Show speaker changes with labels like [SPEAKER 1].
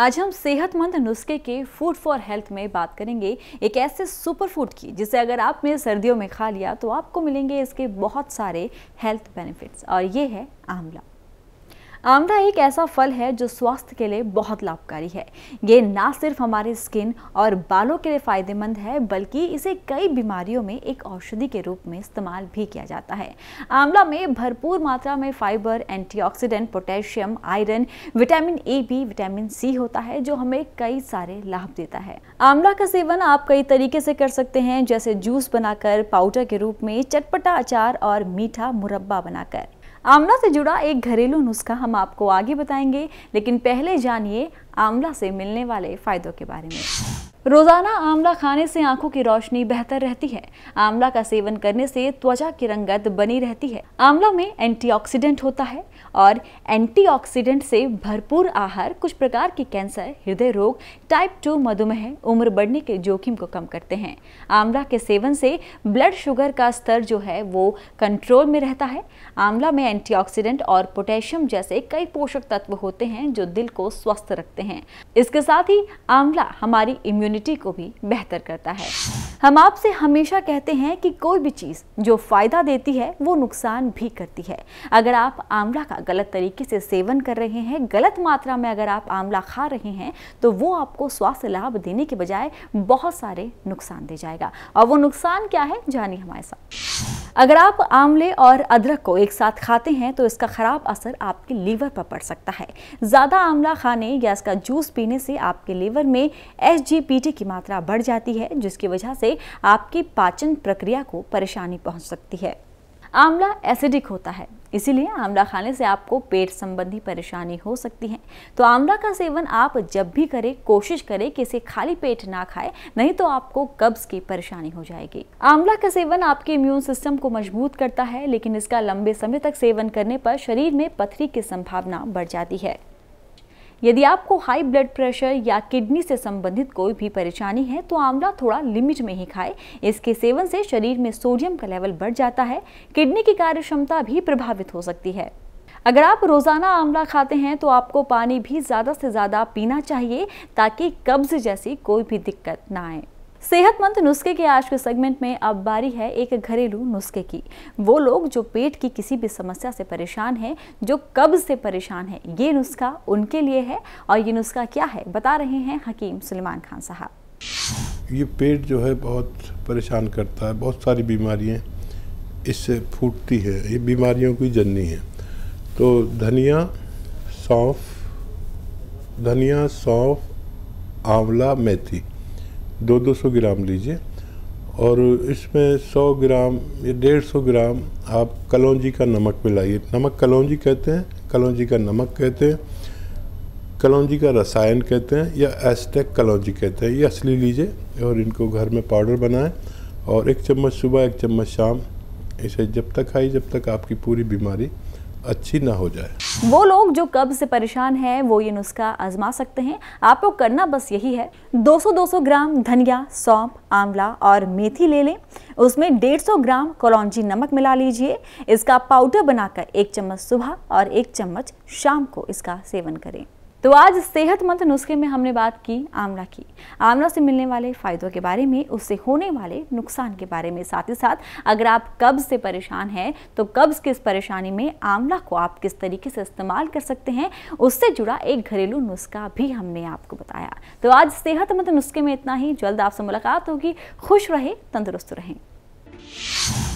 [SPEAKER 1] आज हम सेहतमंद नुस्खे के फूड फॉर हेल्थ में बात करेंगे एक ऐसे सुपर फूड की जिसे अगर आपने सर्दियों में खा लिया तो आपको मिलेंगे इसके बहुत सारे हेल्थ बेनिफिट्स और ये है आंवला आमला एक ऐसा फल है जो स्वास्थ्य के लिए बहुत लाभकारी है ये ना सिर्फ हमारे स्किन और बालों के लिए फ़ायदेमंद है बल्कि इसे कई बीमारियों में एक औषधि के रूप में इस्तेमाल भी किया जाता है आंवला में भरपूर मात्रा में fibre antioxidant potassium iron vitamin A B vitamin C होता है जो हमें कई सारे लाभ देता है आंवला का सेवन आप कई तरीके से कर सकते हैं जैसे जूस बनाकर पाउडर के रूप में चटपटा अचार और मीठा मुरब्बा बनाकर आंवला से जुड़ा एक घरेलू नुस्खा हम आपको आगे बताएंगे लेकिन पहले जानिए आंवला से मिलने वाले फ़ायदों के बारे में रोजाना आंवला खाने से आंखों की रोशनी बेहतर रहती है आंवला का सेवन करने से त्वचा की रंगत बनी रहती है आंवला में एंटीऑक्सीडेंट होता है और एंटीऑक्सीडेंट से भरपूर आहार कुछ प्रकार के कैंसर हृदय रोग टाइप टू मधुमेह उम्र बढ़ने के जोखिम को कम करते हैं आंवला के सेवन से ब्लड शुगर का स्तर जो है वो कंट्रोल में रहता है आंवला में एंटीऑक्सीडेंट और पोटेशियम जैसे कई पोषक तत्व होते हैं जो दिल को स्वस्थ रखते हैं इसके साथ ही आंवला हमारी इम्यून इम्यूनिटी को भी बेहतर करता है हम आपसे हमेशा कहते हैं कि कोई भी चीज़ जो फ़ायदा देती है वो नुकसान भी करती है अगर आप आंवला का गलत तरीके से सेवन कर रहे हैं गलत मात्रा में अगर आप आंवला खा रहे हैं तो वो आपको स्वास्थ्य लाभ देने के बजाय बहुत सारे नुकसान दे जाएगा और वो नुकसान क्या है जानिए हमारे साथ अगर आप आंवले और अदरक को एक साथ खाते हैं तो इसका ख़राब असर आपके लीवर पर पड़ सकता है ज़्यादा आंवला खाने या इसका जूस पीने से आपके लीवर में एस कीटे की मात्रा बढ़ जाती है जिसकी वजह से आपकी पाचन प्रक्रिया को परेशानी पहुंच सकती है आंवला एसिडिक होता है इसीलिए आंवला खाने से आपको पेट संबंधी परेशानी हो सकती है तो आंवला का सेवन आप जब भी करें कोशिश करें कि इसे खाली पेट ना खाए नहीं तो आपको कब्ज की परेशानी हो जाएगी आंवला का सेवन आपके इम्यून सिस्टम को मजबूत करता है लेकिन इसका लंबे समय तक सेवन करने पर शरीर में पथरी की संभावना बढ़ जाती है यदि आपको हाई ब्लड प्रेशर या किडनी से संबंधित कोई भी परेशानी है तो आंवला थोड़ा लिमिट में ही खाएं इसके सेवन से शरीर में सोडियम का लेवल बढ़ जाता है किडनी की कार्य क्षमता भी प्रभावित हो सकती है अगर आप रोज़ाना आंवला खाते हैं तो आपको पानी भी ज़्यादा से ज़्यादा पीना चाहिए ताकि कब्ज़ जैसी कोई भी दिक्कत ना आए सेहतमंद नुस्खे के आज के सेगमेंट में अब बारी है एक घरेलू नुस्खे की वो लोग जो पेट की किसी भी समस्या से परेशान हैं जो कब से परेशान हैं ये नुस्खा उनके लिए है और ये नुस्खा क्या है बता रहे हैं हकीम सलमान खान साहब
[SPEAKER 2] ये पेट जो है बहुत परेशान करता है बहुत सारी बीमारियाँ इससे फूटती है ये बीमारियों की जननी है तो धनिया सौंफ धनिया सौंफ आंवला मेथी दो दो सौ ग्राम लीजिए और इसमें सौ ग्राम या डेढ़ सौ ग्राम आप कलौजी का नमक मिलाइए नमक कलौजी कहते हैं कलौजी का नमक कहते हैं कलौजी का रसायन कहते हैं या एस्टेक कलौजी कहते हैं ये असली लीजिए और इनको घर में पाउडर बनाएं और एक चम्मच सुबह एक चम्मच शाम इसे जब तक खाइए जब तक आपकी पूरी बीमारी अच्छी ना हो जाए
[SPEAKER 1] वो लोग जो कब्ज से परेशान हैं वो ये नुस्खा आजमा सकते हैं आपको करना बस यही है 200-200 ग्राम धनिया सौंप आंवला और मेथी ले लें उसमें 150 ग्राम कलौजी नमक मिला लीजिए इसका पाउडर बनाकर एक चम्मच सुबह और एक चम्मच शाम को इसका सेवन करें तो आज सेहतमंद नुस्खे में हमने बात की आंवला की आमला से मिलने वाले फ़ायदों के बारे में उससे होने वाले नुकसान के बारे में साथ ही साथ अगर आप कब्ज़ से परेशान हैं तो कब्ज़ की इस परेशानी में आमला को आप किस तरीके से इस्तेमाल कर सकते हैं उससे जुड़ा एक घरेलू नुस्खा भी हमने आपको बताया तो आज सेहतमंद नुस्खे में इतना ही जल्द आपसे मुलाकात होगी खुश रहे तंदुरुस्त रहें